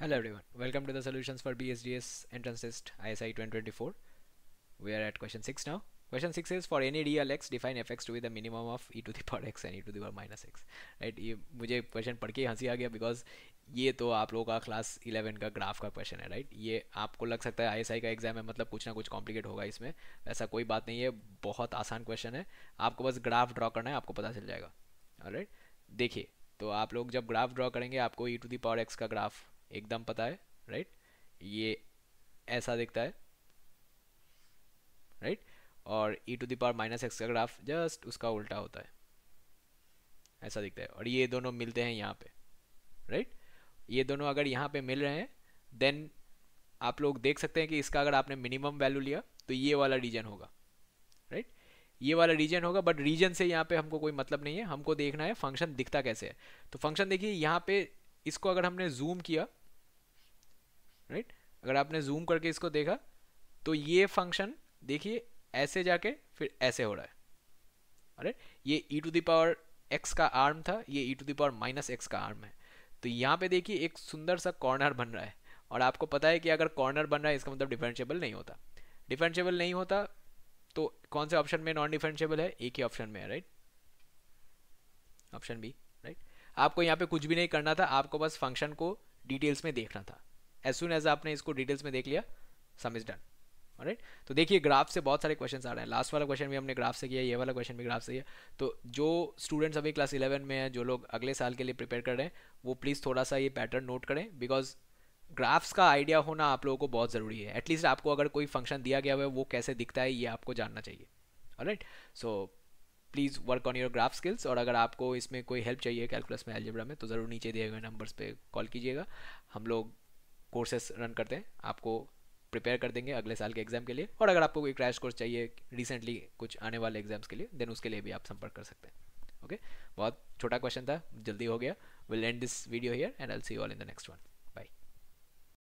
Hello everyone, welcome to the solutions for BSDS entrance test ISI 2024. We are at question 6 now. Question 6 is for any real x define fx to be the minimum of e to the power x and e to the power minus x. Right, ये मुझे question पढ़ के हंसी आ गया because ये तो आप लोगों का class 11 का graph का question है right? ये आपको लग सकता है ISI का exam है मतलब कुछ ना कुछ complicated होगा इसमें ऐसा कोई बात नहीं है बहुत आसान question है आपको बस graph draw करना है आपको पता चल जाएगा राइट देखिए तो आप लोग जब ग्राफ ड्रॉ करेंगे आपको e to the power x का ग्राफ एकदम पता है राइट ये ऐसा दिखता है राइट और e to the power minus x का ग्राफ जस्ट उसका उल्टा होता है ऐसा दिखता है और ये दोनों मिलते हैं यहाँ पे राइट ये दोनों अगर यहाँ पे मिल रहे हैं देन आप लोग देख सकते हैं कि इसका अगर आपने मिनिमम वैल्यू लिया तो ये वाला रीजन होगा राइट ये वाला रीजन होगा बट रीजन से यहाँ पे हमको कोई मतलब नहीं है हमको देखना है फंक्शन दिखता कैसे है तो फंक्शन देखिए यहाँ पे इसको अगर हमने जूम किया राइट अगर आपने जूम करके इसको देखा तो ये फंक्शन देखिए ऐसे जाके फिर ऐसे हो रहा है अरे ये e टू दावर x का आर्म था ये e to the power minus x का आर्म है तो यहाँ पे देखिए एक सुंदर सा कॉर्नर बन रहा है और आपको पता है कि अगर कॉर्नर बन रहा है इसका मतलब डिफरेंशिएबल नहीं होता डिफरेंशिएबल नहीं होता तो कौन से ऑप्शन में नॉन डिफरेंशिएबल है एक ही ऑप्शन में है राइट ऑप्शन बी राइट आपको यहाँ पे कुछ भी नहीं करना था आपको बस फंक्शन को डिटेल्स में देखना था एज सुन एज आपने इसको डिटेल्स में देख लिया सम इज डन राइट तो देखिए ग्राफ से बहुत सारे क्वेश्चन आ रहे हैं लास्ट वाला क्वेश्चन भी हमने ग्राफ से किया ये वाला क्वेश्चन भी ग्राफ से किया तो जो स्टूडेंट्स अभी क्लास इलेवन में हैं जो लोग अगले साल के लिए प्रिपेयर कर रहे हैं वो प्लीज़ थोड़ा सा ये पैटर्न नोट करें बिकॉज ग्राफ्स का आइडिया होना आप लोगों को बहुत ज़रूरी है एटलीस्ट आपको अगर कोई फंक्शन दिया गया हुआ है वो कैसे दिखता है ये आपको जानना चाहिए right so right? so, please work on your graph skills और अगर आपको इसमें कोई हेल्प चाहिए कैलकुलस में एलजेब्रा में तो ज़रूर नीचे दिए गए नंबर्स पे कॉल कीजिएगा हम लोग कोर्सेस रन करते हैं आपको प्रिपेयर कर देंगे अगले साल के एग्जाम के लिए और अगर आपको कोई क्रैश कोर्स चाहिए रिसेंटली कुछ आने वाले एग्जाम्स के लिए देन उसके लिए भी आप संपर्क कर सकते हैं ओके बहुत छोटा क्वेश्चन था जल्दी हो गया will end this video here and I see all in the next one